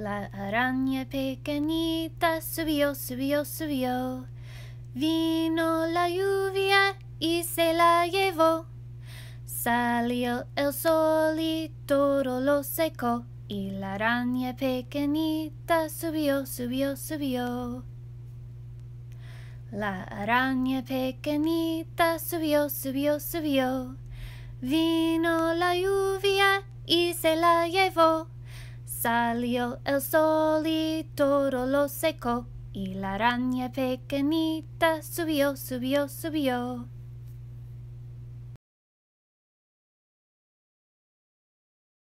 La araña pequeñita subió, subió, subió. Vino la lluvia y se la llevó. Salió el sol y todo lo secó. Y la araña pequeñita subió, subió, subió. La araña pequeñita subió, subió, subió. Vino la lluvia y se la llevó. Salió el sol y todo lo secó, y la araña pequeñita subió, subió, subió.